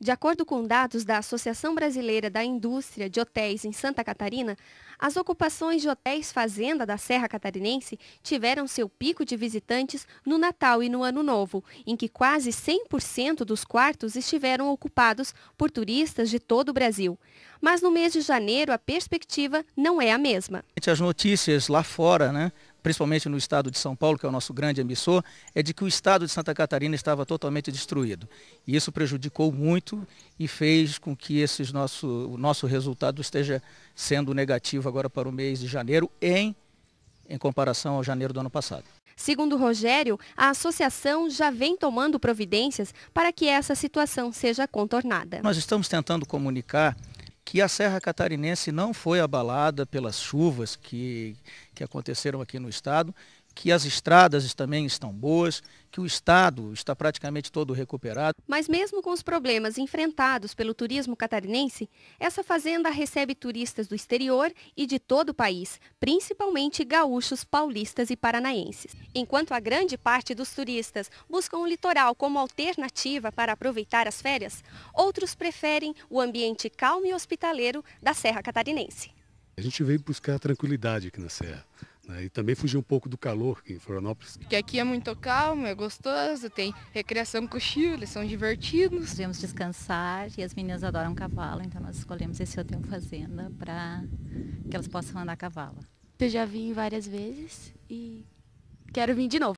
De acordo com dados da Associação Brasileira da Indústria de Hotéis em Santa Catarina, as ocupações de hotéis fazenda da Serra Catarinense tiveram seu pico de visitantes no Natal e no Ano Novo, em que quase 100% dos quartos estiveram ocupados por turistas de todo o Brasil mas no mês de janeiro a perspectiva não é a mesma. As notícias lá fora, né, principalmente no estado de São Paulo, que é o nosso grande emissor, é de que o estado de Santa Catarina estava totalmente destruído. E isso prejudicou muito e fez com que esses nosso, o nosso resultado esteja sendo negativo agora para o mês de janeiro, em, em comparação ao janeiro do ano passado. Segundo Rogério, a associação já vem tomando providências para que essa situação seja contornada. Nós estamos tentando comunicar que a Serra Catarinense não foi abalada pelas chuvas que, que aconteceram aqui no estado que as estradas também estão boas, que o estado está praticamente todo recuperado. Mas mesmo com os problemas enfrentados pelo turismo catarinense, essa fazenda recebe turistas do exterior e de todo o país, principalmente gaúchos, paulistas e paranaenses. Enquanto a grande parte dos turistas buscam o litoral como alternativa para aproveitar as férias, outros preferem o ambiente calmo e hospitaleiro da Serra Catarinense. A gente veio buscar tranquilidade aqui na Serra. Né? E também fugir um pouco do calor aqui em Florianópolis. Porque aqui é muito calmo, é gostoso, tem recreação com chio, eles são divertidos. Podemos descansar e as meninas adoram cavalo, então nós escolhemos esse hotel fazenda para que elas possam andar a cavalo. Eu já vim várias vezes e quero vir de novo.